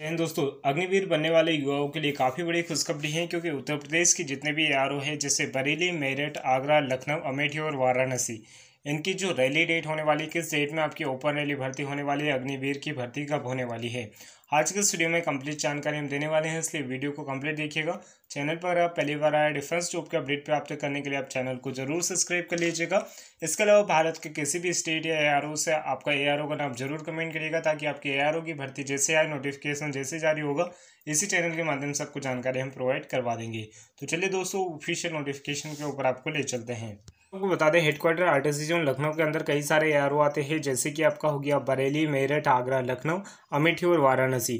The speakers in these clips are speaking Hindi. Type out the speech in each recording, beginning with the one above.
हिंद दोस्तों अग्निवीर बनने वाले युवाओं के लिए काफ़ी बड़ी खुशखबरी है क्योंकि उत्तर प्रदेश के जितने भी ए हैं जैसे बरेली मेरठ आगरा लखनऊ अमेठी और वाराणसी इनकी जो रैली डेट होने वाली किस डेट में आपकी ओपन रैली भर्ती होने वाली है अग्निवीर की भर्ती कब होने वाली है आज के स्टूडियो में कंप्लीट जानकारी हम देने वाले हैं इसलिए वीडियो को कंप्लीट देखिएगा चैनल पर आप पहली बार आए डिफेंस जॉब के अपडेट प्राप्त करने के लिए आप चैनल को जरूर सब्सक्राइब कर लीजिएगा इसके अलावा भारत के किसी भी स्टेट या एआरओ से आपका एआरओ का नाम जरूर कमेंट करिएगा ताकि आपके एआरओ की भर्ती जैसे आए नोटिफिकेशन जैसे जारी होगा इसी चैनल के माध्यम से आपको जानकारी हम प्रोवाइड करवा देंगे तो चलिए दोस्तों ऑफिशियल नोटिफिकेशन के ऊपर आपको ले चलते हैं आपको बता दें हेडक्वार्टर आरटीसी जोन लखनऊ के अंदर कई सारे ए आते हैं जैसे कि आपका हो गया बरेली मेरठ आगरा लखनऊ अमेठी और वाराणसी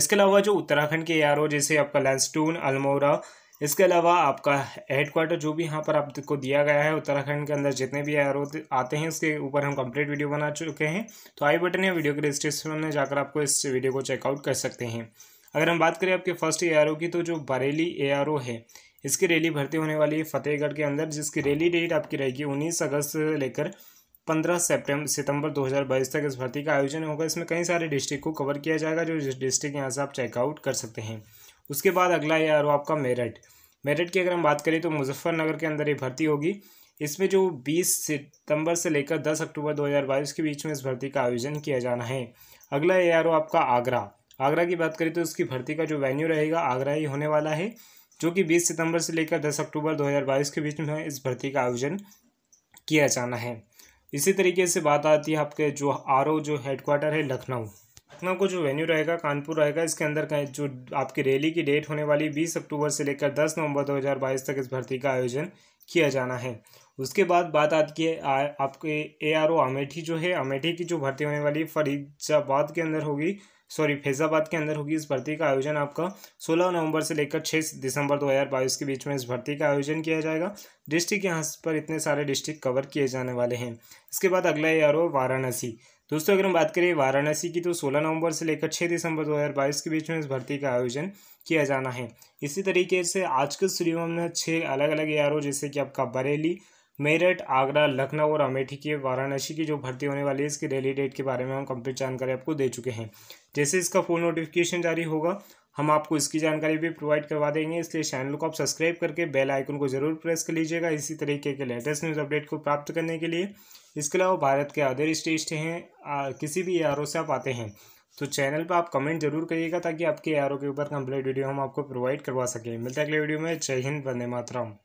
इसके अलावा जो उत्तराखंड के ए जैसे आपका लैंसटून अल्मोरा इसके अलावा आपका हेडक्वार्टर जो भी यहाँ पर आपको दिया गया है उत्तराखंड के अंदर जितने भी एरो आते हैं उसके ऊपर हम कंप्लीट वीडियो बना चुके हैं तो आई बटन या वीडियो के रजिस्ट्रेशन में जाकर आपको इस वीडियो को चेकआउट कर सकते हैं अगर हम बात करें आपके फर्स्ट ए की तो जो बरेली ए है इसकी रैली भर्ती होने वाली है फतेहगढ़ के अंदर जिसकी रैली डेट आपकी रहेगी उन्नीस अगस्त से लेकर पंद्रह सितंबर सितंबर 2022 तक इस भर्ती का आयोजन होगा इसमें कई सारे डिस्ट्रिक्ट को कवर किया जाएगा जो डिस्ट्रिक्ट यहाँ से आप चेकआउट कर सकते हैं उसके बाद अगला यार वो आपका मेरठ मेरठ की अगर हम बात करें तो मुजफ्फरनगर के अंदर ये भर्ती होगी इसमें जो 20 सितंबर से लेकर 10 अक्टूबर 2022 के बीच में इस भर्ती का आयोजन किया जाना है अगला ए आर आपका आगरा आगरा की बात करें तो इसकी भर्ती का जो वेन्यू रहेगा आगरा ही होने वाला है जो कि 20 सितंबर से लेकर 10 अक्टूबर 2022 के बीच में इस भर्ती का आयोजन किया जाना है इसी तरीके से बात आती है आपके जो आर जो हेडक्वार्टर है लखनऊ लखनऊ को जो वेन्यू रहेगा कानपुर रहेगा इसके अंदर का जो आपकी रैली की डेट होने वाली बीस अक्टूबर से लेकर दस नवंबर दो तक इस भर्ती का आयोजन किया जाना है उसके बाद बात आती है आपके ए आर ओ अमेठी जो है अमेठी की जो भर्ती होने वाली फरीदाबाद के अंदर होगी सॉरी फैज़ाबाद के अंदर होगी इस भर्ती का आयोजन आपका 16 नवंबर से लेकर 6 दिसंबर 2022 के बीच में इस भर्ती का आयोजन किया जाएगा डिस्ट्रिक्ट यहाँ पर इतने सारे डिस्ट्रिक्ट कवर किए जाने वाले हैं इसके बाद अगला ए आर ओ वाराणसी दोस्तों अगर हम बात करें वाराणसी की तो 16 नवंबर से लेकर 6 दिसंबर 2022 के बीच में इस भर्ती का आयोजन किया जाना है इसी तरीके से आज के स्टूडियो में छः अलग अलग ए जैसे कि आपका बरेली मेरठ आगरा लखनऊ और अमेठी के वाराणसी की जो भर्ती होने वाली है इसकी रैली डेट के बारे में हम कंप्लीट जानकारी आपको दे चुके हैं जैसे इसका फुल नोटिफिकेशन जारी होगा हम आपको इसकी जानकारी भी प्रोवाइड करवा देंगे इसलिए चैनल को आप सब्सक्राइब करके बेल आइकन को जरूर प्रेस कर लीजिएगा इसी तरीके के लेटेस्ट न्यूज़ अपडेट को प्राप्त करने के लिए इसके अलावा भारत के अदर स्टेट हैं किसी भी ए से आप आते हैं तो चैनल पर आप कमेंट जरूर करिएगा ताकि आपके ए के ऊपर कंप्लीट वीडियो हम आपको प्रोवाइड करवा सकें मिलते अगले वीडियो में जय हिंद वंदे मातरम